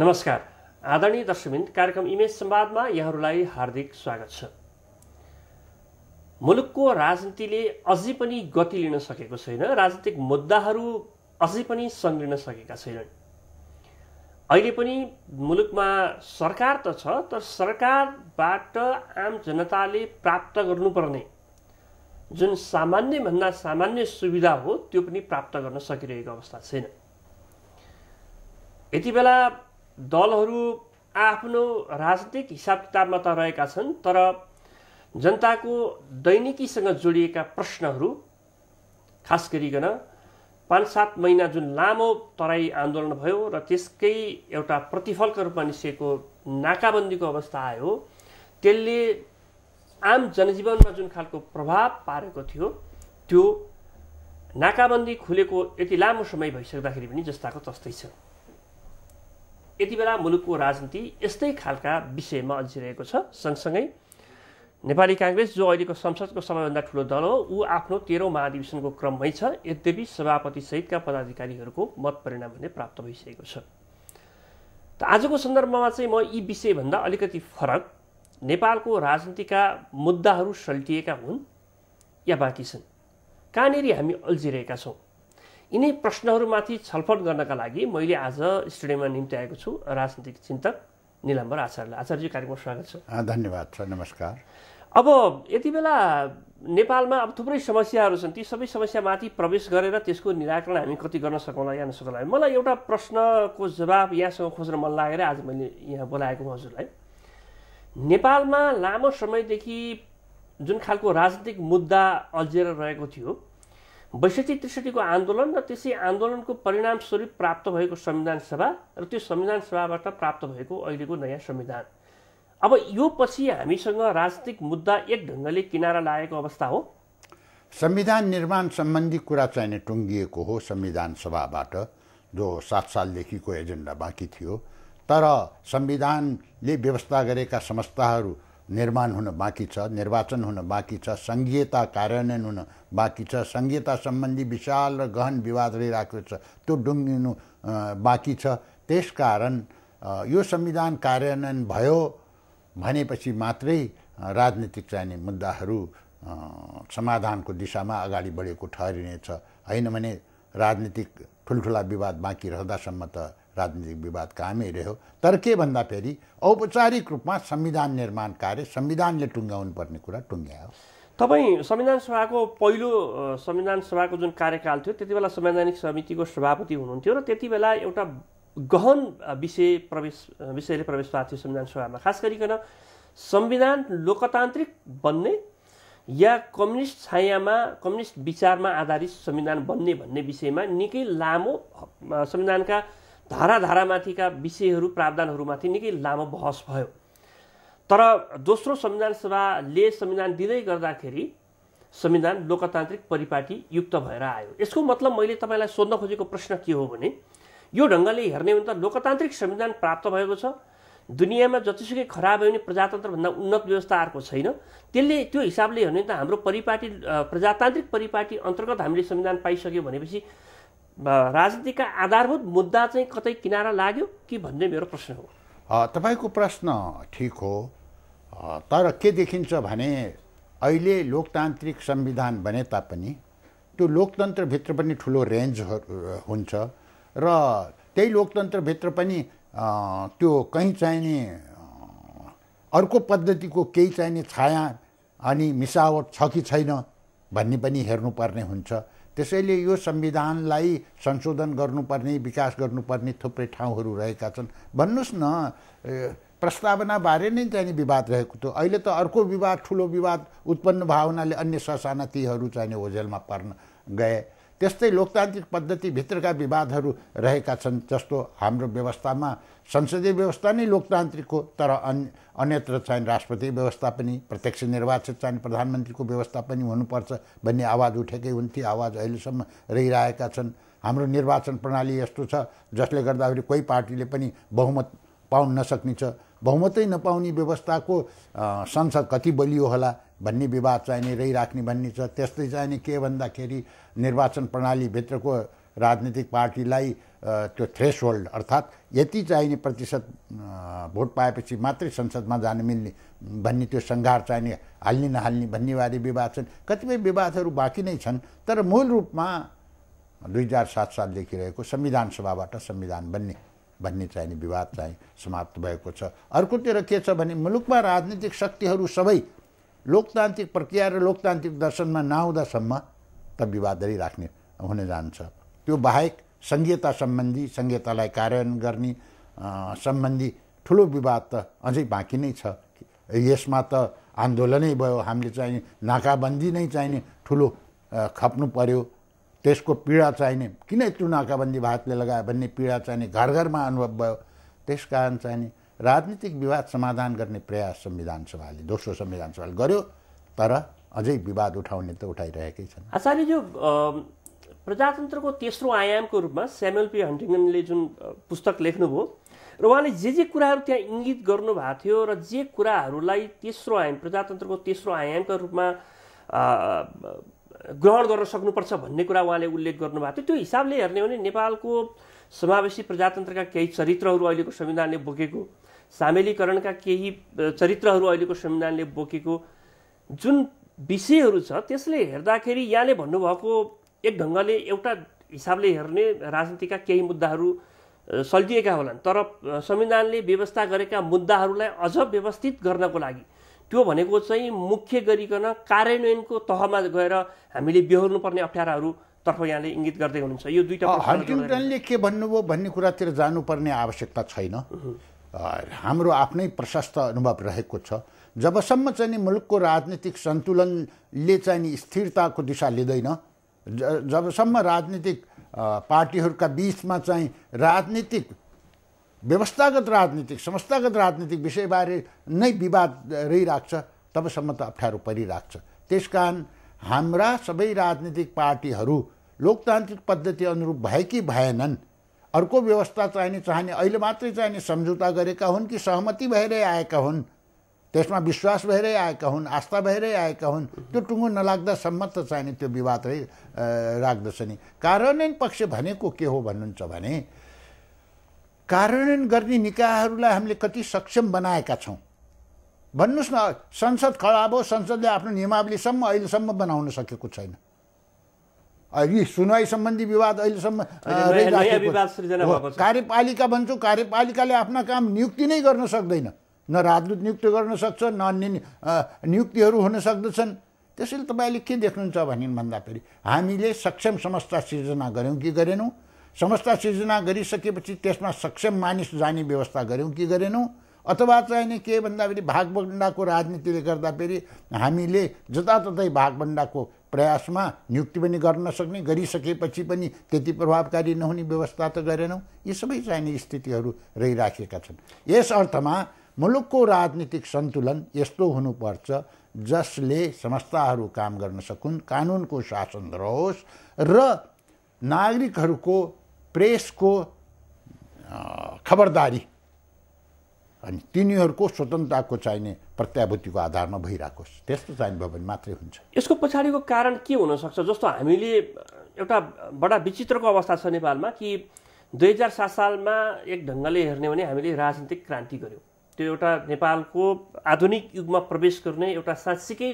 नमस्कार आदरणीय दर्शकबिन्द कार्यक्रम इमेज संवादमा यहाँहरूलाई हार्दिक स्वागत छ मुलुकको राजनीतिले अझै पनि गति लिन सकेको छैन राजनीतिक मुद्दाहरू अझै पनि सङ्ग्रिन सकेका छैनन् अहिले पनि मुलुकमा सरकार त छ तर सरकारबाट आम जनताले प्राप्त गर्नुपर्ने जुन सामान्यभन्दा सामान्य सुविधा हो त्यो पनि प्राप्त गर्न सकिरहेको अवस्था छैन यति बेला दलहरू आफ्नो राजनीतिक हिसाब किताबमा त रहेका छन् तर जनताको दैनिकीसँग जोडिएका प्रश्नहरू खास गरिकन पाँच सात महिना जुन लामो तराई आन्दोलन भयो र त्यसकै एउटा प्रतिफलको रूपमा निस्किएको नाकाबन्दीको अवस्था आयो त्यसले आम जनजीवनमा जुन खालको प्रभाव पारेको थियो त्यो नाकाबन्दी खुलेको यति लामो समय भइसक्दाखेरि पनि जस्ताको तस्तै छ यति बेला मुलुकको राजनीति यस्तै खालका विषयमा अल्झिरहेको छ सँगसँगै नेपाली काङ्ग्रेस जो अहिलेको संसदको सबैभन्दा ठुलो दल हो ऊ आफ्नो तेह्रौँ महाधिवेशनको क्रममै छ यद्यपि सभापतिसहितका पदाधिकारीहरूको मत परिणाम भने प्राप्त भइसकेको छ त आजको सन्दर्भमा चाहिँ म यी विषयभन्दा अलिकति फरक नेपालको राजनीतिका मुद्दाहरू सल्टिएका हुन् या बाँकी छन् कहाँनिर हामी अल्झिरहेका छौँ यिनै प्रश्नहरूमाथि छलफल गर्नका लागि मैले आज स्टुडियोमा निम्ति आएको छु राजनीतिक चिन्तक निलम्बर आचार्य आचार्य कार्यक्रममा स्वागत छ धन्यवाद सर नमस्कार अब यति बेला नेपालमा अब थुप्रै समस्याहरू छन् ती सबै समस्यामाथि प्रवेश गरेर त्यसको निराकरण हामी कति गर्न सकौँला या नसकौँला मलाई एउटा प्रश्नको जवाब यहाँसँग खोज्न मन लागेर आज मैले यहाँ बोलाएको हजुरलाई नेपालमा लामो समयदेखि जुन खालको राजनीतिक मुद्दा अल्झेर रहेको थियो बैसठी त्रिसठीको आन्दोलन र त्यसै आन्दोलनको परिणामस्वरूप प्राप्त भएको संविधान सभा र त्यो संविधान सभाबाट प्राप्त भएको अहिलेको नयाँ संविधान अब यो पछि हामीसँग राजनीतिक मुद्दा एक ढङ्गले किनारा लागेको अवस्था हो संविधान निर्माण सम्बन्धी कुरा चाहिने टुङ्गिएको हो संविधान सभाबाट जो सात सालदेखिको एजेन्डा बाँकी थियो तर संविधानले व्यवस्था गरेका संस्थाहरू निर्माण हुन बाँकी छ निर्वाचन हुन बाँकी छ सङ्घीयता कार्यान्वयन हुन बाँकी छ सङ्घीयता सम्बन्धी विशाल र गहन विवाद रहिरहेको छ त्यो डुङ्गिनु बाँकी छ त्यस कारण यो संविधान कार्यान्वयन भयो भनेपछि मात्रै राजनीतिक चाहिने मुद्दाहरू समाधानको दिशामा अगाडि बढेको ठहरिनेछ होइन भने राजनीतिक ठुल्ठुला विवाद बाँकी रहँदासम्म त राजनीतिक विवाद कामै रह्यो तर के भन्दा फेरि औपचारिक रूपमा संविधान निर्माण कार्य संविधानले टुङ्ग्याउनु पर्ने कुरा टुङ्ग्यायो तपाईँ संविधान सभाको पहिलो संविधान सभाको जुन कार्यकाल थियो त्यति बेला संवैधानिक समितिको सभापति हुनुहुन्थ्यो र त्यति बेला एउटा गहन विषय प्रवेश विषयले प्रवेश भएको थियो संविधान सभामा खास गरिकन संविधान लोकतान्त्रिक बन्ने या कम्युनिस्ट छायामा कम्युनिस्ट विचारमा आधारित संविधान बन्ने भन्ने विषयमा निकै लामो संविधानका धाराधारामाथिका विषयहरू प्रावधानहरूमाथि निकै लामो बहस भयो तर दोस्रो संविधान सभाले संविधान दिँदै गर्दाखेरि संविधान लोकतान्त्रिक परिपाटी युक्त भएर आयो यसको मतलब मैले तपाईँलाई सोध्न खोजेको प्रश्न के हो भने यो ढङ्गले हेर्ने हो भने त लोकतान्त्रिक संविधान प्राप्त भएको छ दुनियाँमा जतिसुकै खराब भयो भने प्रजातन्त्रभन्दा उन्नत व्यवस्था अर्को छैन त्यसले त्यो हिसाबले हेर्ने त हाम्रो परिपाटी प्रजातान्त्रिक परिपाटी अन्तर्गत हामीले संविधान पाइसक्यो भनेपछि राजनीतिका आधारभूत मुद्दा चाहिँ कतै किनारा लाग्यो कि भन्ने मेरो प्रश्न हो तपाईँको प्रश्न ठिक हो तर के देखिन्छ भने अहिले लोकतान्त्रिक संविधान बने तापनि त्यो लोकतन्त्रभित्र पनि ठुलो रेन्ज हुन्छ र त्यही लोकतन्त्रभित्र पनि त्यो कहीँ चाहिने अर्को पद्धतिको केही चाहिने छाया अनि मिसावट छ कि छैन भन्ने पनि हेर्नुपर्ने हुन्छ त्यसैले यो संविधानलाई संशोधन गर्नुपर्ने विकास गर्नुपर्ने थुप्रै ठाउँहरू रहेका छन् भन्नुहोस् न प्रस्तावनाबारे नै चाहिँ विवाद रहेको थियो अहिले त अर्को विवाद ठुलो विवाद उत्पन्न भावनाले अन्य ससाना तीहरू चाहिँ ओझेलमा पर्न गए त्यस्तै लोकतान्त्रिक पद्धतिभित्रका विवादहरू रहेका छन् जस्तो हाम्रो व्यवस्थामा संसदीय व्यवस्था नै लोकतान्त्रिक हो तर अन् अन्यत्र चाहिँ राष्ट्रपति व्यवस्था पनि प्रत्यक्ष निर्वाचित चाहिँ प्रधानमन्त्रीको व्यवस्था पनि हुनुपर्छ भन्ने आवाज उठेकै हुन्थ्यो आवाज अहिलेसम्म रहिरहेका छन् हाम्रो निर्वाचन प्रणाली यस्तो छ जसले गर्दाखेरि कोही पार्टीले पनि बहुमत पाउन नसक्नेछ बहुमतै नपाउने व्यवस्थाको संसद कति बलियो होला भन्ने विवाद चाहिने रहिराख्ने भन्ने छ त्यस्तै चाहिने के भन्दाखेरि निर्वाचन प्रणालीभित्रको राजनीतिक पार्टीलाई त्यो थ्रेस होल्ड अर्थात् यति चाहिने प्रतिशत भोट पाएपछि मात्रै संसदमा जान मिल्ने भन्ने त्यो सङ्घार चाहिने हाल्ने नहाल्ने बारे विवाद छन् कतिपय विवादहरू बाँकी नै छन् तर मूल रूपमा दुई हजार सात सालदेखि रहेको संविधान सभाबाट संविधान बन्ने भन्ने चाहिने विवाद चाहिँ समाप्त भएको छ अर्कोतिर के छ भने मुलुकमा राजनीतिक शक्तिहरू सबै लोकतान्त्रिक प्रक्रिया र लोकतान्त्रिक दर्शनमा नआउँदासम्म त विवाद राख्ने हुन जान्छ त्यो बाहेक सङ्घीयता सम्बन्धी सङ्घीयतालाई कार्यान्वयन गर्ने सम्बन्धी ठुलो विवाद त अझै बाँकी नै छ यसमा त आन्दोलनै भयो हामीले चाहिने नाकाबन्दी नै चाहिने ठुलो खप्नु पर्यो त्यसको पीडा चाहिने किन यत्रो नाकाबन्दी भारतले लगायो भन्ने पीडा चाहिने घर घरमा अनुभव भयो त्यस कारण चाहिने राजनीतिक विवाद समाधान गर्ने प्रयास संविधान सभाले दोस्रो संविधान सभाले गर्यो तर अझै विवाद उठाउने त उठाइरहेकै छन् आचार्यज्यू प्रजातन्त्रको तेस्रो आयामको रूपमा स्यामुएल पी हन्टिङनले जुन पुस्तक लेख्नुभयो र उहाँले जे जे कुराहरू त्यहाँ इङ्गित गर्नुभएको थियो र जे कुराहरूलाई तेस्रो आयाम प्रजातन्त्रको तेस्रो आयामको रूपमा ग्रहण गर्न सक्नुपर्छ भन्ने कुरा उहाँले उल्लेख गर्नुभएको थियो त्यो हिसाबले हेर्ने हो भने नेपालको समावेशी प्रजातन्त्रका केही चरित्रहरू अहिलेको संविधानले बोकेको सामेलीकरणका केही चरित्रहरू अहिलेको संविधानले बोकेको जुन विषयहरू छ त्यसले हेर्दाखेरि यहाँले भन्नुभएको एक ढङ्गले एउटा हिसाबले हेर्ने राजनीतिका केही मुद्दाहरू सल्झिएका होलान् तर संविधानले व्यवस्था गरेका मुद्दाहरूलाई अझ व्यवस्थित गर्नको लागि त्यो भनेको चाहिँ मुख्य गरिकन कार्यान्वयनको तहमा गएर हामीले अप्ठ्याराहरू तर्फ यहाँले इङ्गित गर्दै हुनुहुन्छ यो दुईवटा हन्टिङटनले के भन्नुभयो भन्ने कुरातिर जानुपर्ने आवश्यकता छैन हाम्रो आफ्नै प्रशस्त अनुभव रहेको छ जबसम्म चाहिँ मुलुकको राजनीतिक सन्तुलनले चाहिँ स्थिरताको दिशा लिँदैन जबसम्म राजनीतिक पार्टीहरूका बिचमा चाहिँ राजनीतिक व्यवस्थागत राजनीतिक संस्थागत राजनीतिक विषयबारे नै विवाद रहिराख्छ तबसम्म त अप्ठ्यारो परिरहेको छ त्यस कारण हाम्रा सबै राजनीतिक पार्टीहरू लोकतान्त्रिक पद्धति अनुरूप भए कि भएनन् अर्को व्यवस्था चाहिने चाहने अहिले मात्रै चाहिने सम्झौता गरेका हुन् कि सहमति भएरै आएका हुन् त्यसमा विश्वास भएरै आएका हुन् आस्था भएरै आएका हुन् त्यो टुङ्गो नलाग्दासम्म त चाहिने त्यो विवादै राख्दछ नि कार्यान्वयन पक्ष भनेको के हो भन्नुहुन्छ भने कार्यान्वयन गर्ने निकायहरूलाई हामीले कति सक्षम बनाएका छौँ भन्नुहोस् न संसद खडा हो संसदले आफ्नो नियमावलीसम्म अहिलेसम्म बनाउन सकेको छैन अहिले सुनवाई सम्बन्धी विवाद अहिलेसम्म कार्यपालिका भन्छौँ कार्यपालिकाले आफ्ना काम नियुक्ति नै गर्न सक्दैन न राजदूत नियुक्त गर्न सक्छ न अन्य नियुक्तिहरू हुन सक्दछन् त्यसैले तपाईँले के देख्नुहुन्छ भने भन्दाखेरि हामीले सक्षम संस्था सिर्जना गऱ्यौँ कि गरेनौँ समस्या सिर्जना गरिसकेपछि त्यसमा सक्षम मानिस जाने व्यवस्था गऱ्यौँ कि गरेनौँ अथवा चाहिने के भन्दाखेरि भागभन्डाको राजनीतिले गर्दा फेरि हामीले जताततै भागभन्डाको प्रयासमा नियुक्ति पनि गर्न सक्ने गरिसकेपछि पनि त्यति प्रभावकारी नहुने व्यवस्था त गरेनौँ यी सबै चाहिने स्थितिहरू रहिराखेका छन् यस अर्थमा मुलुकको राजनीतिक सन्तुलन यस्तो हुनुपर्छ जसले संस्थाहरू काम गर्न सकुन् कानुनको शासन रहोस् र नागरिकहरूको प्रेसको खबरदारी अनि तिनीहरूको स्वतन्त्रताको चाहिने प्रत्याभूतिको आधारमा भइरहेको त्यस्तो चाहिने भयो भने मात्रै हुन्छ यसको पछाडिको कारण के हुनसक्छ जस्तो हामीले एउटा बडा विचित्रको अवस्था छ नेपालमा कि दुई हजार सात सालमा एक ढङ्गले हेर्ने हो भने हामीले राजनीतिक क्रान्ति गऱ्यौँ त्यो एउटा नेपालको आधुनिक युगमा प्रवेश गर्ने एउटा साँच्चीकै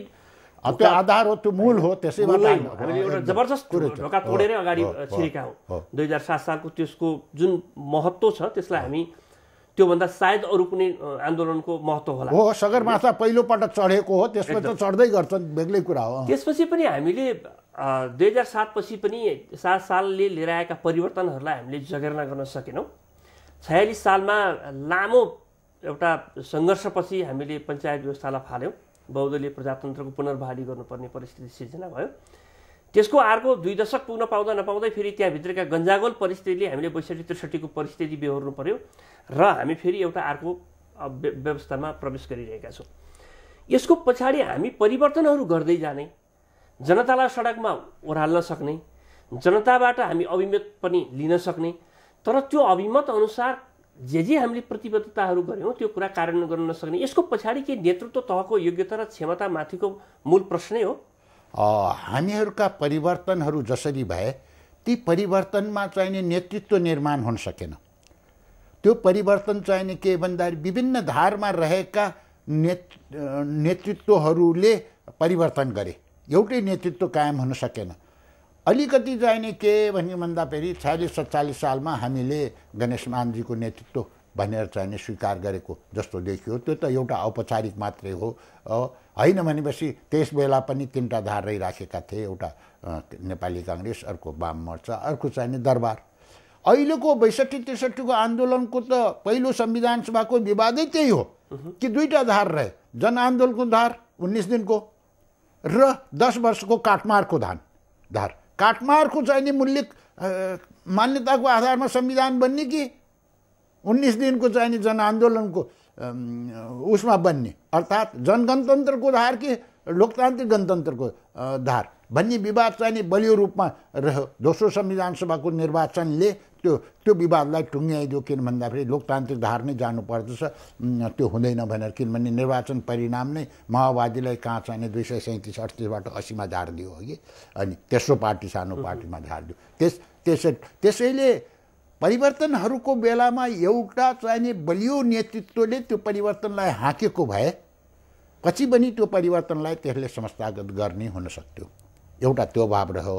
त्यो आधार हो त्यो मूल हो त्यसै हामीले एउटा जबरजस्त ढोका तोडेरै अगाडि छिरेका हो दुई हजार सात सालको त्यसको जुन महत्त्व छ त्यसलाई हामी त्योभन्दा सायद अरू कुनै आन्दोलनको महत्त्व होला हो सगरमाथा पहिलोपटक चढेको हो त्यसपछि त चढ्दै गर्छन् बेग्लै कुरा हो त्यसपछि पनि हामीले दुई हजार सातपछि पनि सात सालले लिएर आएका परिवर्तनहरूलाई हामीले जगेर्ना गर्न सकेनौँ छयालिस सालमा लामो एउटा सङ्घर्षपछि हामीले पञ्चायत व्यवस्थालाई फाल्यौँ बहुदलीय प्रजातन्त्रको पुनर्बहाली गर्नुपर्ने परिस्थिति सिर्जना भयो त्यसको अर्को दुई दशक पुग्न पाउँदा नपाउँदै फेरि त्यहाँभित्रका गन्जागोल परिस्थितिले हामीले बैसठी त्रिसठीको परिस्थिति बेहोर्नु पर्यो र हामी फेरि एउटा अर्को व्यवस्थामा प्रवेश गरिरहेका छौँ यसको पछाडि हामी परिवर्तनहरू गर्दै जाने जनतालाई सडकमा ओह्राल्न सक्ने जनताबाट हामी अभिमत पनि लिन सक्ने तर त्यो अभिमत अनुसार जे जे हामीले प्रतिबद्धताहरू गऱ्यौँ त्यो कुरा कार्यान्वयन गर्न नसक्ने यसको पछाडि के नेतृत्व तहको योग्यता र क्षमतामाथिको मूल प्रश्नै हो हामीहरूका परिवर्तनहरू जसरी भए ती परिवर्तनमा चाहिने नेतृत्व निर्माण हुन सकेन त्यो परिवर्तन चाहिने के भन्दाखेरि विभिन्न धारमा रहेका नेतृत्वहरूले परिवर्तन गरे एउटै नेतृत्व कायम हुन सकेन अलिकति चाहिने के भन्ने भन्दाखेरि छयालिस सत्तालिस सालमा हामीले गणेश मानजीको नेतृत्व भनेर चाहिने स्वीकार गरेको जस्तो देखियो त्यो त एउटा औपचारिक मात्रै हो होइन भनेपछि त्यस बेला पनि तिनवटा धार राखेका थिए एउटा नेपाली काङ्ग्रेस अर्को वाम मोर्चा अर्को चाहिने दरबार अहिलेको बैसठी त्रिसठीको आन्दोलनको त पहिलो संविधान सभाको विवादै त्यही हो कि दुईवटा धार रहे जनआन्दोलनको धार उन्नाइस दिनको र दस वर्षको काठमाडको धान धार काठमाडको चाहिँ नि मूल्य मान्यताको आधारमा संविधान बन्ने कि उन्नाइस दिनको चाहिँ नि जनआन्दोलनको उसमा बन्ने अर्थात् जनगणतन्त्रको धार कि लोकतान्त्रिक गणतन्त्रको धार भन्ने विवाद चाहिँ नि बलियो रूपमा रह्यो दोस्रो संविधान सभाको निर्वाचनले त्यो त्यो विवादलाई टुङ्ग्याइदियो किन भन्दाखेरि लोकतान्त्रिक धार नै जानुपर्दछ त्यो हुँदैन भनेर किनभने निर्वाचन परिणाम नै माओवादीलाई कहाँ चाहिने दुई सय सैँतिस अठतिसबाट असीमा झारिदियो हो कि अनि तेस्रो पार्टी सानो पार्टीमा झारिदियो त्यस त्यसै त्यसैले परिवर्तनहरूको बेलामा एउटा चाहिने बलियो नेतृत्वले त्यो परिवर्तनलाई हाँकेको भए पछि पनि त्यो परिवर्तनलाई त्यसले संस्थागत गर्ने हुन सक्थ्यो एउटा त्यो भाव रह्यो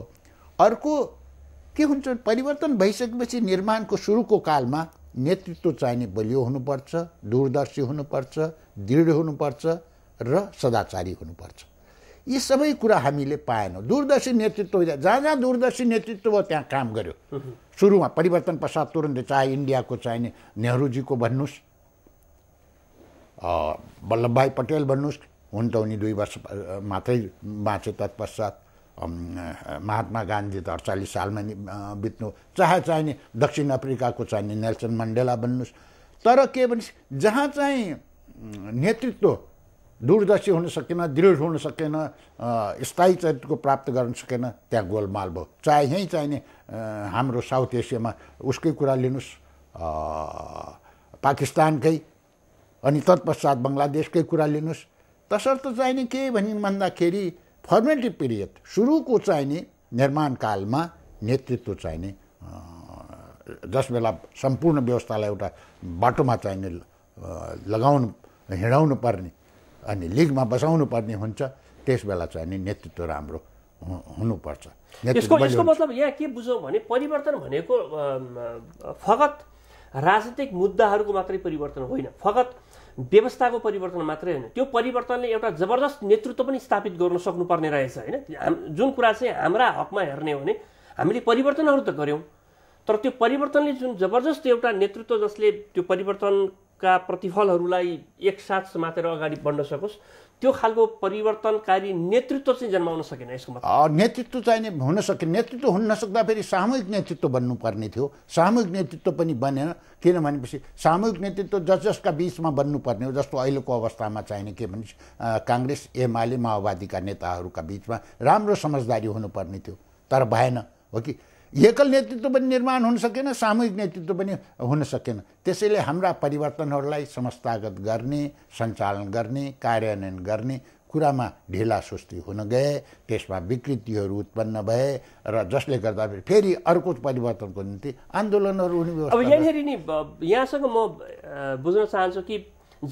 अर्को के हुन्छ परिवर्तन भइसकेपछि निर्माणको सुरुको कालमा नेतृत्व चाहिने बलियो हुनुपर्छ दूरदर्शी हुनुपर्छ दृढ हुनुपर्छ र सदाचारी हुनुपर्छ यी सबै कुरा हामीले पाएनौँ दूरदर्शी नेतृत्व जहाँ जहाँ दूरदर्शी नेतृत्व भयो त्यहाँ काम गर्यो सुरुमा परिवर्तन पश्चात तुरन्तै चाहे इन्डियाको चाहिने नेहरूजीको भन्नुहोस् वल्लभभाइ पटेल भन्नुहोस् हुन त उनी दुई वर्ष मात्रै बाँचे तत्पश्चात महात्मा गान्धी त अडचालिस सालमा नि बित्नु चाहे चाहिने दक्षिण अफ्रिकाको चाहिने नेल्सन मन्डेला बन्नुहोस् तर के भने जहाँ चाहिँ नेतृत्व दूरदर्शी हुन सकेन दृढ हुन सकेन स्थायी चरित्रको प्राप्त गर्न सकेन त्यहाँ गोलमाल भयो चाहे यहीँ चाहिने हाम्रो साउथ एसियामा उसकै कुरा लिनुहोस् पाकिस्तानकै अनि तत्पश्चात बङ्गलादेशकै कुरा लिनुहोस् तसर्थ चाहिने के भनिन् भन्दाखेरि फर्मेटिभ पिरियड सुरुको चाहिने कालमा नेतृत्व चाहिने जस बेला सम्पूर्ण व्यवस्थालाई एउटा बाटोमा चाहिने लगाउनु हिँडाउनु पर्ने अनि लिगमा बसाउनु पर्ने हुन्छ त्यस बेला चाहिने नेतृत्व राम्रो हुनुपर्छ यसको यसको मतलब यहाँ के बुझौँ भने परिवर्तन भनेको फगत राजनीतिक मुद्दाहरूको मात्रै परिवर्तन होइन फगत व्यवस्थाको परिवर्तन मात्रै होइन त्यो परिवर्तनले एउटा जबरजस्त नेतृत्व पनि स्थापित गर्न सक्नुपर्ने रहेछ होइन जुन कुरा चाहिँ हाम्रा हकमा हेर्ने हो भने हामीले परिवर्तनहरू त गऱ्यौँ तर त्यो परिवर्तनले जुन जबरजस्त एउटा नेतृत्व जसले त्यो परिवर्तनका प्रतिफलहरूलाई एकसाथ समातेर अगाडि बढ्न सकोस् त्यो खालको परिवर्तनकारी नेतृत्व चाहिँ जन्माउन सकेन यसको मतलब नेतृत्व चाहिने हुन सके नेतृत्व हुन नसक्दा फेरि सामूहिक नेतृत्व बन्नुपर्ने थियो सामूहिक नेतृत्व पनि बनेन किनभनेपछि सामूहिक नेतृत्व जस जसका बिचमा बन्नुपर्ने हो जस्तो अहिलेको अवस्थामा चाहिने के भने काङ्ग्रेस एमाले माओवादीका नेताहरूका बिचमा राम्रो समझदारी हुनुपर्ने थियो तर भएन हो कि एकल नेतृत्व पनि निर्माण हुन सकेन सामूहिक नेतृत्व पनि हुन सकेन त्यसैले हाम्रा परिवर्तनहरूलाई संस्थागत गर्ने सञ्चालन गर्ने कार्यान्वयन गर्ने कुरामा ढिला सुस्ती हुन गए त्यसमा विकृतिहरू उत्पन्न भए र जसले गर्दा फेरि अर्को परिवर्तनको निम्ति आन्दोलनहरू हुने अब यहाँनिर नि यहाँसँग म बुझ्न चाहन्छु कि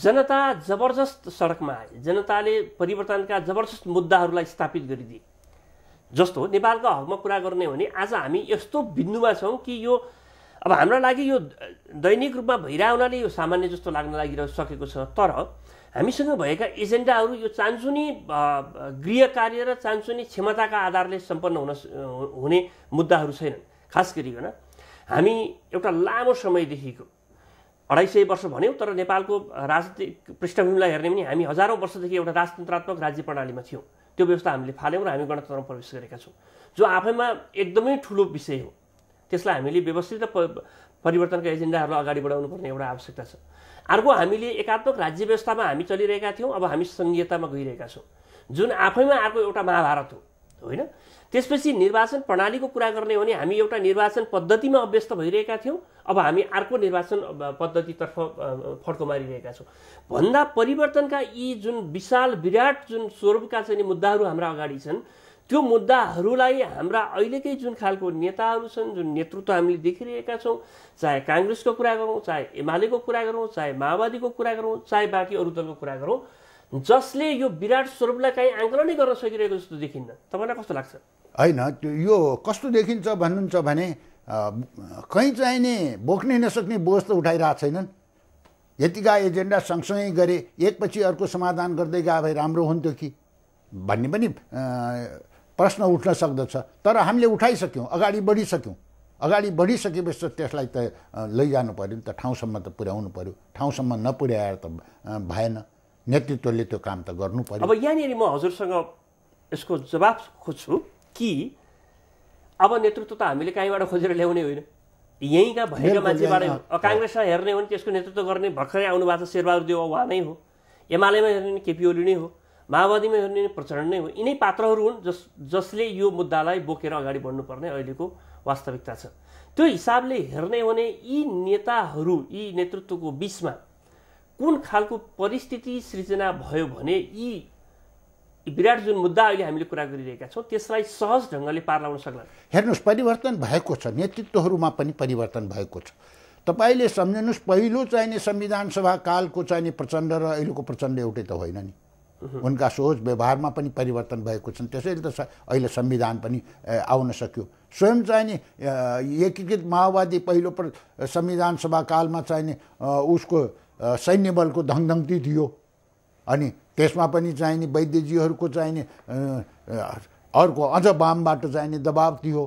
जनता जबरजस्त सडकमा आए जनताले परिवर्तनका जबरजस्त मुद्दाहरूलाई स्थापित गरिदिए जस्तो नेपालको हकमा कुरा गर्ने हो भने आज हामी यस्तो बिन्दुमा छौँ कि यो अब हाम्रो लागि यो दैनिक रूपमा भइरहेको यो सामान्य जस्तो लाग्न लागिरह सकेको छ तर हामीसँग भएका एजेन्डाहरू यो चान्सुनी गृह कार्य र चान्सुनी क्षमताका आधारले सम्पन्न हुन हुने मुद्दाहरू छैनन् खास गरिकन हामी एउटा लामो समयदेखिको अढाई सय वर्ष भन्यौँ तर नेपालको राजनीतिक पृष्ठभूमिलाई हेर्ने पनि हामी हजारौँ वर्षदेखि एउटा राजतन्त्रात्मक राज्य प्रणालीमा थियौँ त्यो व्यवस्था हामीले फाल्यौँ र हामी गणतन्त्रमा प्रवेश गरेका छौँ जो आफैमा एकदमै ठुलो विषय हो त्यसलाई हामीले व्यवस्थित र परिवर्तनका एजेन्डाहरू अगाडि बढाउनु पर्ने एउटा आवश्यकता छ अर्को हामीले एकात्मक राज्य व्यवस्थामा हामी चलिरहेका थियौँ अब हामी सङ्घीयतामा गइरहेका छौँ जुन आफैमा अर्को एउटा महाभारत हो होइन त्यसपछि निर्वाचन प्रणालीको कुरा गर्ने हो भने हामी एउटा निर्वाचन पद्धतिमा अभ्यस्त भइरहेका थियौँ अब हामी अर्को निर्वाचन पद्धतितर्फ फड्को मारिरहेका छौँ भन्दा परिवर्तनका यी जुन विशाल विराट जुन स्वरूपका चाहिँ मुद्दाहरू हाम्रा अगाडि छन् त्यो मुद्दाहरूलाई हाम्रा अहिलेकै जुन खालको नेताहरू छन् जुन नेतृत्व हामीले देखिरहेका छौँ चाहे काङ्ग्रेसको कुरा गरौँ चाहे एमालेको कुरा गरौँ चाहे माओवादीको कुरा गरौँ चाहे बाँकी अरू दलको कुरा गरौँ जसले यो विराट स्वरूपलाई काहीँ आङ्कलनै गर्न सकिरहेको जस्तो देखिन्न तपाईँलाई कस्तो लाग्छ होइन यो कस्तो देखिन्छ भन्नुहुन्छ भने कहीँ नि बोक्नै नसक्ने बोझ त उठाइरहेको छैनन् यति यतिका एजेन्डा सँगसँगै गरे एकपछि अर्को समाधान गर्दै गए भए राम्रो हुन्थ्यो कि भन्ने पनि प्रश्न उठ्न सक्दछ तर हामीले उठाइसक्यौँ अगाडि बढिसक्यौँ अगाडि बढिसकेपछि त त्यसलाई त लैजानु पऱ्यो नि त ठाउँसम्म त पुर्याउनु पऱ्यो ठाउँसम्म नपुर्याएर त भएन नेतृत्वले त्यो काम त गर्नु पऱ्यो अब यहाँनिर म हजुरसँग यसको जवाब खोज्छु कि अब नेतृत्व त हामीले कहीँबाट खोजेर ल्याउने होइन यहीँका भएका मान्छेबाट काङ्ग्रेसमा हेर्ने हो भने त्यसको नेतृत्व गर्ने भर्खरै आउनु भएको छ शेरबहादुर देव उहाँ नै हो एमालेमा हेर्ने भने केपी ओली नै हो माओवादीमा हेर्ने भने प्रचण्ड नै हो यिनै पात्रहरू हुन् जस जसले यो मुद्दालाई बोकेर अगाडि बढ्नुपर्ने अहिलेको वास्तविकता छ त्यो हिसाबले हेर्ने हो भने यी नेताहरू यी नेतृत्वको बिचमा कुन खालको परिस्थिति सृजना भयो भने यी विराट जुन मुद्दा अहिले हामीले कुरा गरिरहेका छौँ त्यसलाई सहज ढङ्गले पार लाउन सक्ला हेर्नुहोस् परिवर्तन भएको छ नेतृत्वहरूमा पनि परिवर्तन भएको छ तपाईँले सम्झनुहोस् पहिलो चाहिने संविधान सभा कालको चाहिने प्रचण्ड र अहिलेको प्रचण्ड एउटै त होइन नि उनका सोच व्यवहारमा पनि परिवर्तन भएको छन् त्यसैले त अहिले संविधान पनि आउन सक्यो स्वयं चाहिने एकीकृत माओवादी पहिलो प्र संविधान सभा कालमा चाहिने उसको सैन्य बलको धङधङ्ती दियो अनि त्यसमा पनि चाहिने वैद्यजीहरूको चाहिने अर्को अझ वामबाट चाहिने दबाब थियो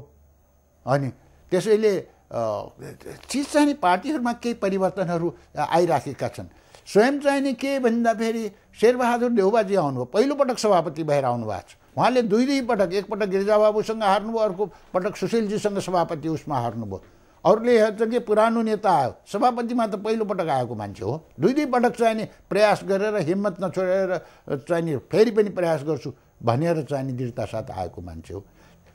अनि त्यसैले चिज चाहिने पार्टीहरूमा केही परिवर्तनहरू आइराखेका छन् स्वयं चाहिने के भन्दा फेरि शेरबहादुर देउबाजी आउनुभयो पहिलोपटक सभापति भएर आउनु छ उहाँले दुई दुईपटक एकपटक गिरिजाबाबुसँग हार्नुभयो अर्को पटक सुशीलजीसँग सभापति उसमा हार्नुभयो अरूले हेर्छ कि पुरानो नेता आयो सभापतिमा त पहिलोपटक आएको मान्छे हो दुई दुईपटक चाहिने प्रयास गरेर हिम्मत नछोडेर चाहिने फेरि पनि प्रयास गर्छु भनेर चाहिने दृढता साथ आएको मान्छे हो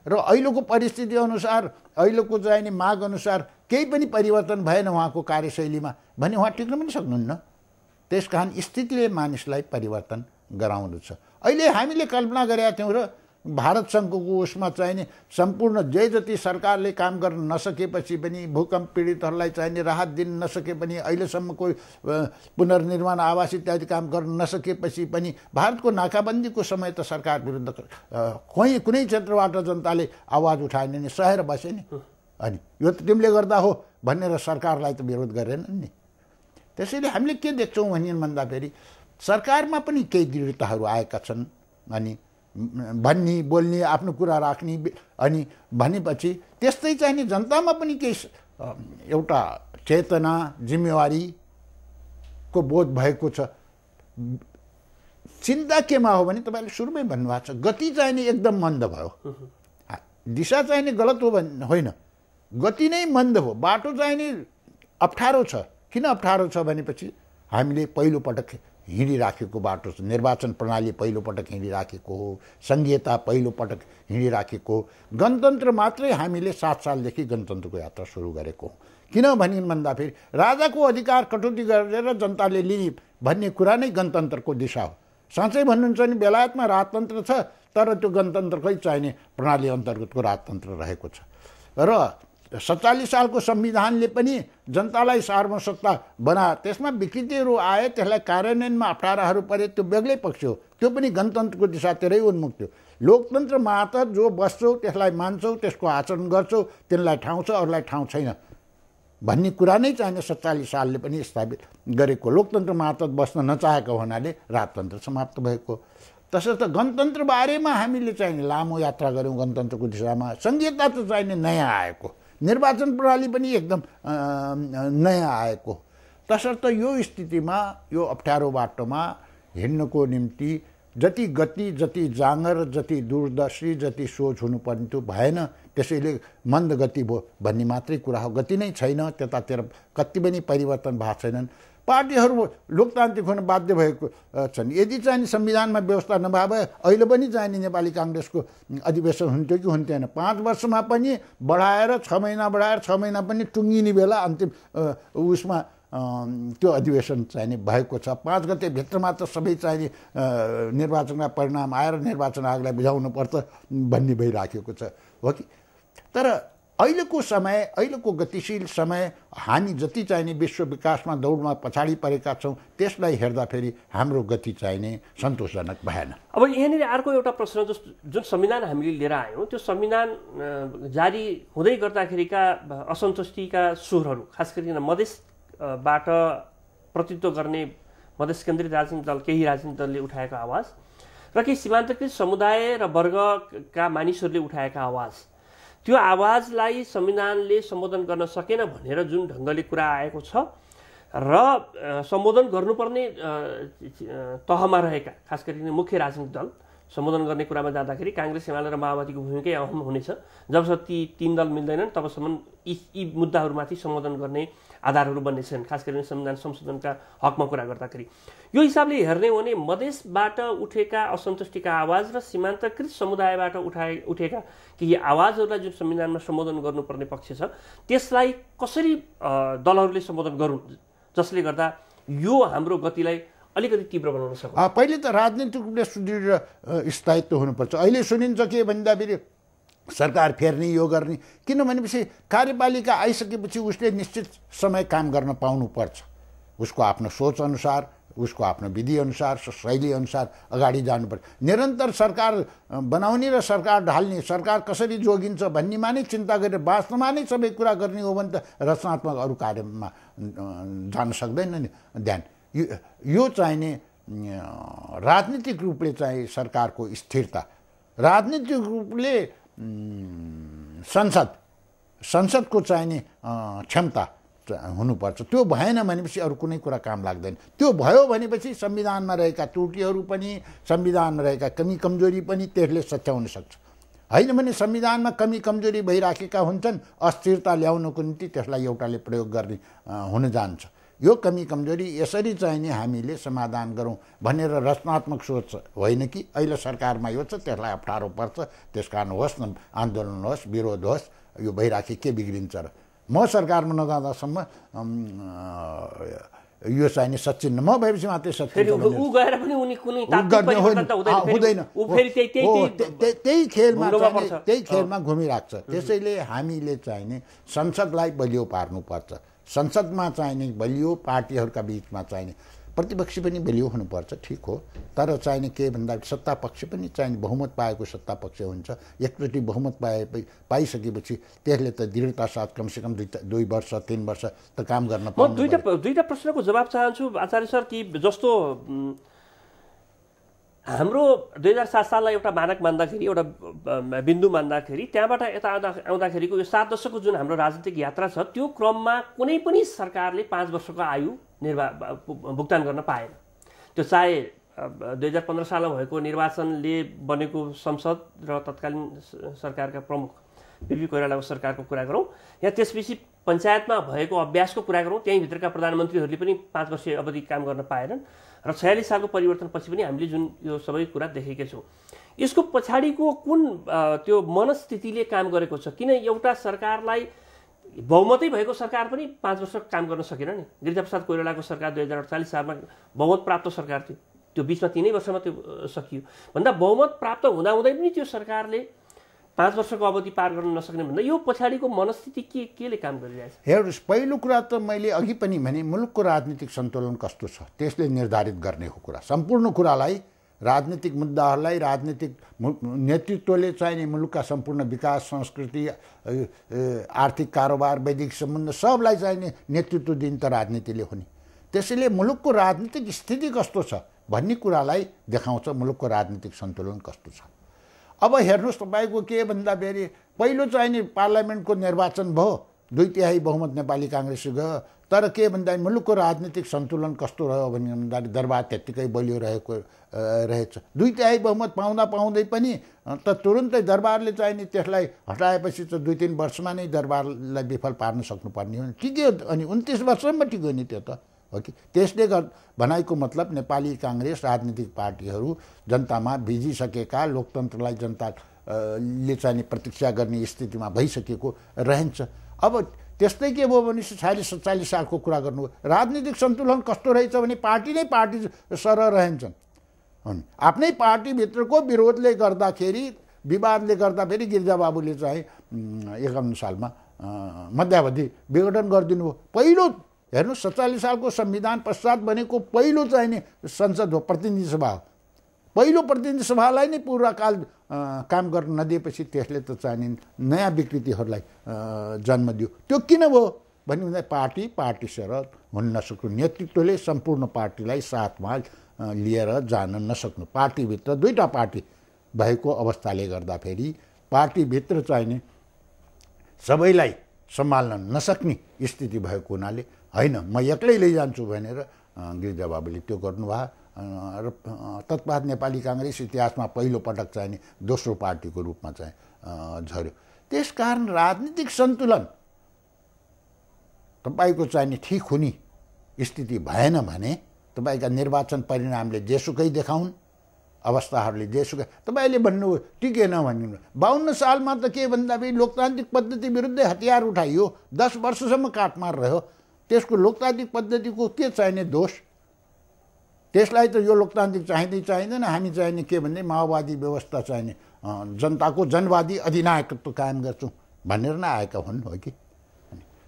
र अहिलेको परिस्थितिअनुसार अहिलेको चाहिने माग अनुसार केही पनि परिवर्तन भएन उहाँको कार्यशैलीमा भने उहाँ टिक्न पनि सक्नुहुन्न त्यस कारण स्थितिले मानिसलाई परिवर्तन गराउनु छ अहिले हामीले कल्पना गरेका थियौँ र भारत सङ्घको उसमा चाहिने सम्पूर्ण जे जति सरकारले काम गर्न नसकेपछि पनि भूकम्प पीडितहरूलाई चाहिने राहत दिन नसके पनि अहिलेसम्मको पुनर्निर्माण आवास इत्यादि काम गर्न नसकेपछि पनि भारतको नाकाबन्दीको समय त सरकार विरुद्ध कोही कुनै क्षेत्रबाट जनताले आवाज उठाएन नि सहेर बसे नि अनि यो त तिमीले गर्दा हो भनेर सरकारलाई त विरोध गरेनन् नि त्यसैले हामीले के देख्छौँ भनिन् भन्दा फेरि सरकारमा पनि केही दृढताहरू आएका छन् अनि भन्ने बोल्ने आफ्नो कुरा राख्ने अनि भनेपछि त्यस्तै चाहिँ नि जनतामा पनि केही एउटा चेतना जिम्मेवारीको बोध भएको छ चिन्ता केमा हो भने तपाईँले सुरुमै भन्नुभएको छ गति चाहिँ नि एकदम मन्द भयो दिशा चाहिँ नि गलत हो भने होइन गति नै मन्द हो बाटो चाहिँ नि अप्ठ्यारो छ किन अप्ठ्यारो छ भनेपछि हामीले पहिलोपटक हिँडिराखेको बाटो छ निर्वाचन प्रणाली पहिलोपटक हिँडिराखेको हो सङ्घीयता पहिलोपटक हिँडिराखेको हो गणतन्त्र मात्रै हामीले सात सालदेखि गणतन्त्रको यात्रा सुरु गरेको हो किन भनिन् भन्दाखेरि राजाको अधिकार कटौती गरेर जनताले लिने भन्ने कुरा नै गणतन्त्रको दिशा हो साँच्चै भन्नुहुन्छ भने बेलायतमा राजतन्त्र छ तर त्यो गणतन्त्रकै चाहिने प्रणाली अन्तर्गतको राजतन्त्र रहेको छ र र सत्तालिस सालको संविधानले पनि जनतालाई सार्वसत्ता बना त्यसमा विकृतिहरू आए त्यसलाई कार्यान्वयनमा अप्ठ्याराहरू परे त्यो बेग्लै पक्ष हो त्यो पनि गणतन्त्रको दिशातिरै उन्मुख थियो लोकतन्त्र मात्र जो बस्छौ त्यसलाई मान्छौ त्यसको आचरण गर्छौ त्यसलाई ठाउँ छ अरूलाई ठाउँ छैन भन्ने कुरा नै चाहिने सत्तालिस सालले पनि स्थापित गरेको लोकतन्त्र मात बस्न नचाहेको हुनाले राजतन्त्र समाप्त भएको तसर्थ गणतन्त्र बारेमा हामीले चाहिने लामो यात्रा गऱ्यौँ गणतन्त्रको दिशामा सङ्घीयता त चाहिने नयाँ आएको निर्वाचन प्रणाली पनि एकदम नयाँ आएको तसर्थ यो स्थितिमा यो अप्ठ्यारो बाटोमा हिँड्नुको निम्ति जति गति जति जाँगर जति दूरदर्शी जति सोच हुनुपर्ने त्यो भएन त्यसैले मन्द गति भयो भन्ने मात्रै कुरा हो गति नै छैन त्यतातिर कति पनि परिवर्तन भएको छैनन् पार्टीहरू लोकतान्त्रिक हुन बाध्य भएको छन् यदि चाहिँ संविधानमा व्यवस्था नभए भए अहिले पनि चाहिने नेपाली काङ्ग्रेसको अधिवेशन हुन्थ्यो कि हुन्थेन पाँच वर्षमा पनि बढाएर छ महिना बढाएर छ महिना पनि टुङ्गिने बेला अन्तिम उसमा त्यो अधिवेशन चाहिने भएको छ पाँच गते भित्रमा त सबै चाहिने निर्वाचनका परिणाम आएर निर्वाचन आयोगलाई पर्छ भन्ने भइराखेको छ हो कि तर अहिलेको समय अहिलेको गतिशील समय हामी जति चाहिने विश्व विकासमा दौडमा पछाडि परेका छौँ त्यसलाई हेर्दाखेरि हाम्रो गति चाहिने सन्तोषजनक भएन अब यहाँनिर अर्को एउटा प्रश्न जस जुन संविधान हामीले लिएर आयौँ त्यो संविधान जारी हुँदै गर्दाखेरिका असन्तुष्टिका स्वरहरू खास गरिकन मधेसबाट प्रतित्व गर्ने मधेस केन्द्रित राजनीतिक दल केही राजनीतिक दलले उठाएको आवाज र केही सीमान्तकृत समुदाय र वर्गका मानिसहरूले उठाएका आवाज त्यो आवाजलाई संविधानले सम्बोधन गर्न सकेन भनेर जुन ढङ्गले कुरा आएको छ र सम्बोधन गर्नुपर्ने तहमा रहेका खास गरी मुख्य राजनीतिक दल सम्बोधन गर्ने कुरामा जाँदाखेरि काङ्ग्रेस एमाले र माओवादीको भूमिकै अहम हुनेछ जबसम्म ती तिन दल मिल्दैनन् तबसम्म यी यी मुद्दाहरूमाथि सम्बोधन गर्ने आधारहरू बन्ने छन् खास गरी संविधान संशोधनका हकमा कुरा गर्दाखेरि यो हिसाबले हेर्ने हो भने मधेसबाट उठेका असन्तुष्टिका आवाज र सीमान्तकृत समुदायबाट उठाए उठेका केही आवाजहरूलाई जुन संविधानमा सम्बोधन गर्नुपर्ने पक्ष छ त्यसलाई कसरी दलहरूले सम्बोधन गरून् जसले गर्दा यो हाम्रो गतिलाई अलिकति तीव्र बनाउन सक्छ पहिले त राजनीतिक रूपले सुदृढ स्थायित्व हुनुपर्छ अहिले सुनिन्छ के भन्दाखेरि सरकार फेर्ने यो गर्ने किन भनेपछि कार्यपालिका आइसकेपछि उसले निश्चित समय काम गर्न पाउनुपर्छ उसको आफ्नो सोचअनुसार उसको आफ्नो विधिअनुसार शैलीअनुसार अगाडि जानुपर्छ निरन्तर सरकार बनाउने र सरकार ढाल्ने सरकार कसरी जोगिन्छ भन्नेमा नै चिन्ता गरेर वास्तवमा नै सबै कुरा गर्ने हो भने त रचनात्मक अरू कार्यमा जान सक्दैन नि ध्यान यो, यो चाहिने राजनीतिक रूपले चाहिँ सरकारको स्थिरता राजनीतिक रूपले संसद संसदको चाहिने क्षमता हुनुपर्छ त्यो भएन भनेपछि अरू कुनै कुरा काम लाग्दैन त्यो भयो भनेपछि संविधानमा रहेका त्रुटिहरू पनि संविधानमा रहेका कमी कमजोरी पनि त्यसले सच्याउन सक्छ होइन भने संविधानमा कमी कमजोरी भइराखेका हुन्छन् अस्थिरता ल्याउनको निम्ति त्यसलाई एउटाले प्रयोग गर्ने हुन जान्छ यो कमी कमजोरी यसरी चाहिने हामीले समाधान गरौँ भनेर रचनात्मक सोच होइन कि अहिले सरकारमा यो छ त्यसलाई अप्ठ्यारो पर्छ त्यस कारण होस् न आन्दोलन होस् विरोध होस् यो भइराखी के बिग्रिन्छ र म सरकारमा नजाँदासम्म यो चाहिने सचिन्न म भएपछि मात्रै सचिन हुँदैन त्यही खेलमा त्यही खेलमा घुमिरहेको छ त्यसैले हामीले चाहिने संसदलाई बलियो पार्नुपर्छ संसदमा चाहिने बलियो पार्टीहरूका बिचमा चाहिने प्रतिपक्षी पनि बलियो हुनुपर्छ ठिक हो तर चाहिने के भन्दा सत्ता पक्ष पनि चाहिने बहुमत पाएको सत्ता पक्ष हुन्छ एकचोटि बहुमत पाए पाइसकेपछि त्यसले त दृढता साथ कमसेकम दुई दुई वर्ष तिन वर्ष त काम गर्न दुईवटा दुईवटा प्रश्नको जवाब चाहन्छु आचार्य सर कि जस्तो हाम्रो दुई हजार सात साललाई एउटा मानक मान्दाखेरि एउटा बिन्दु मान्दाखेरि त्यहाँबाट यता आउँदा आउँदाखेरिको यो सात दशकको जुन हाम्रो राजनीतिक यात्रा छ त्यो क्रममा कुनै पनि सरकारले पाँच वर्षको आयु निर्वा भुक्तान गर्न पाएन त्यो चाहे दुई हजार पन्ध्र सालमा भएको निर्वाचनले बनेको संसद र तत्कालीन सरकारका प्रमुख पिपी कोइरालाको सरकारको कुरा गरौँ या त्यसपछि पञ्चायतमा भएको अभ्यासको कुरा गरौँ त्यहीँभित्रका प्रधानमन्त्रीहरूले पनि पाँच वर्षीय अवधि काम गर्न पाएनन् र छयालिस सालको परिवर्तनपछि पनि हामीले जुन यो सबै कुरा देखेकै छौँ यसको पछाडिको कुन त्यो मनस्थितिले काम गरेको छ किन एउटा सरकारलाई बहुमतै भएको सरकार पनि पाँच वर्ष काम गर्न सकेन नि गिरिजाप्रसाद कोइरालाको सरकार दुई हजार अडचालिस सालमा बहुमत प्राप्त सरकार थियो त्यो बिचमा तिनै वर्षमा त्यो सकियो भन्दा बहुमत प्राप्त हुँदाहुँदै पनि त्यो सरकारले पाँच वर्षको अवधि पार गर्न नसक्ने भन्दा यो पछाडिको मनस्थिति के केले काम गरिरहेछ हेर्नुहोस् पहिलो कुरा त मैले अघि पनि भने मुलुकको राजनीतिक सन्तुलन कस्तो छ त्यसले निर्धारित गर्ने हो कुरा सम्पूर्ण कुरालाई राजनीतिक मुद्दाहरूलाई राजनीतिक नेतृत्वले चाहिने मुलुकका सम्पूर्ण विकास संस्कृति आर्थिक कारोबार वैदिक सम्बन्ध सबलाई चाहिने नेतृत्व दिन त राजनीतिले हुने त्यसैले मुलुकको राजनीतिक स्थिति कस्तो छ भन्ने कुरालाई देखाउँछ मुलुकको राजनीतिक सन्तुलन कस्तो छ अब हेर्नुहोस् तपाईँको के भन्दा भन्दाखेरि पहिलो चाहिँ नि पार्लियामेन्टको निर्वाचन भयो दुई तिहाई बहुमत नेपाली काङ्ग्रेस गयो तर के भन्दा मुलुकको राजनीतिक सन्तुलन कस्तो रह्यो भने भन्दाखेरि दरबार त्यत्तिकै बलियो रहेको रहेछ दुई तिहाई बहुमत पाउँदा पाउँदै पनि त तुरुन्तै दरबारले चाहिँ नि त्यसलाई हटाएपछि त दुई तिन वर्षमा नै दरबारलाई विफल पार्न सक्नुपर्ने हो टिक्यो अनि उन्तिस वर्षमा टिक्यो नि त्यो त हो कि त्यसले गर् भनाइको मतलब नेपाली काङ्ग्रेस राजनीतिक पार्टीहरू जनतामा भिजिसकेका लोकतन्त्रलाई जनताले चाहिँ प्रतीक्षा गर्ने स्थितिमा भइसकेको रहन्छ अब त्यस्तै के भयो भने छयालिस सत्तालिस सालको कुरा गर्नु राजनीतिक सन्तुलन कस्तो रहेछ भने पार्टी नै पार्टी सर रहन्छन् आफ्नै पार्टीभित्रको विरोधले गर्दाखेरि विवादले गर्दा फेरि गिरिजाबाबुले चाहिँ एकाउन्न सालमा मध्यावधि विघटन गरिदिनु भयो पहिलो हेर्नु सत्तालिस सालको संविधान पश्चात बनेको पहिलो चाहिँ नि संसद हो प्रतिनिधि सभा हो पहिलो प्रतिनिधि सभालाई नै पूर्वकाल काम गर्न नदिएपछि त्यसले त चाहिने नयाँ विकृतिहरूलाई जन्म दियो त्यो किन भयो भन्यो भने पार्टी पार्टी सर हुन नसक्नु नेतृत्वले सम्पूर्ण पार्टीलाई साथमा लिएर जान नसक्नु पार्टीभित्र दुईवटा पार्टी भएको अवस्थाले गर्दाखेरि पार्टीभित्र चाहिने सबैलाई सम्हाल्न नसक्ने स्थिति भएको हुनाले होइन म एक्लै लैजान्छु भनेर गिरिजा बाबुले त्यो गर्नुभयो र तत्पात नेपाली काङ्ग्रेस इतिहासमा पहिलोपटक चाहिने दोस्रो पार्टीको रूपमा चाहिँ झऱ्यो त्यस कारण राजनीतिक सन्तुलन तपाईँको चाहिने ठिक हुने स्थिति भएन भने तपाईँका निर्वाचन परिणामले जेसुकै देखाउन् अवस्थाहरूले जेसुकै तपाईँले भन्नु टिकेन भन्नु बाहन्न सालमा त के भन्दा पनि लोकतान्त्रिक पद्धति विरुद्धै हतियार उठाइयो दस वर्षसम्म काटमार रह्यो त्यसको लोकतान्त्रिक पद्धतिको के चाहिने दोष त्यसलाई त यो लोकतान्त्रिक चाहिँदै चाहिँदैन हामी चाहिने के भन्ने माओवादी व्यवस्था चाहिने जनताको जनवादी अधिनायकत्व कायम गर्छौँ भनेर नै आएका हुन् हो कि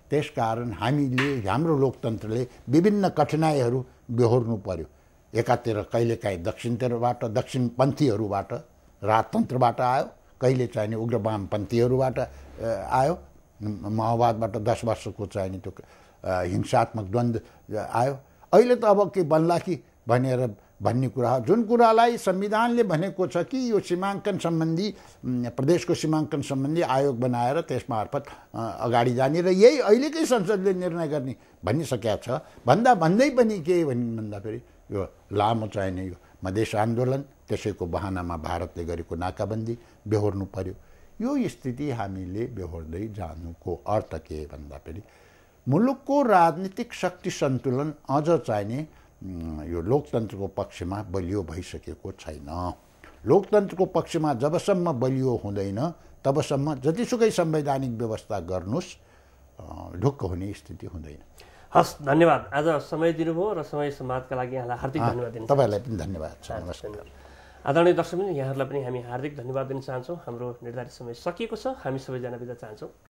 त्यस कारण हामीले हाम्रो लोकतन्त्रले विभिन्न कठिनाइहरू बेहोर्नु पर्यो एकातिर कहिलेकाहीँ दक्षिणतिरबाट दक्षिणपन्थीहरूबाट राजतन्त्रबाट आयो कहिले चाहिने उग्र वामपन्थीहरूबाट आयो माओवादबाट दस वर्षको चाहिने त्यो हिंसात्मक द्वन्द्व आयो अहिले त अब के बन्ला कि भनेर भन्ने कुरा हो जुन कुरालाई संविधानले भनेको छ कि यो सीमाङ्कन सम्बन्धी प्रदेशको सीमाङ्कन सम्बन्धी आयोग बनाएर त्यस मार्फत अगाडि जाने र यही अहिलेकै संसदले निर्णय गर्ने भनिसकेका छ भन्दा भन्दै पनि के भन् भन्दाखेरि यो लामो चाहिने यो मधेस आन्दोलन त्यसैको बहानामा भारतले गरेको नाकाबन्दी बेहोर्नु पर्यो यो स्थिति हामीले बेहोर्दै जानुको अर्थ के भन्दाखेरि मुलुकको राजनीतिक शक्ति सन्तुलन अझ चाहिने यो लोकतन्त्रको पक्षमा बलियो भइसकेको छैन लोकतन्त्रको पक्षमा जबसम्म बलियो हुँदैन तबसम्म जतिसुकै संवैधानिक व्यवस्था गर्नुहोस् ढुक्क हुने स्थिति हुँदैन हस् धन्यवाद आज समय दिनुभयो र समय संवादका लागि यहाँलाई हार्दिक धन्यवाद दिनु तपाईँलाई पनि धन्यवाद छ नमस्कार आदरणीय दर्शक यहाँहरूलाई पनि हामी हार्दिक धन्यवाद दिन चाहन्छौँ हाम्रो निर्धारित समय सकिएको छ हामी सबैजना बिदा चाहन्छौँ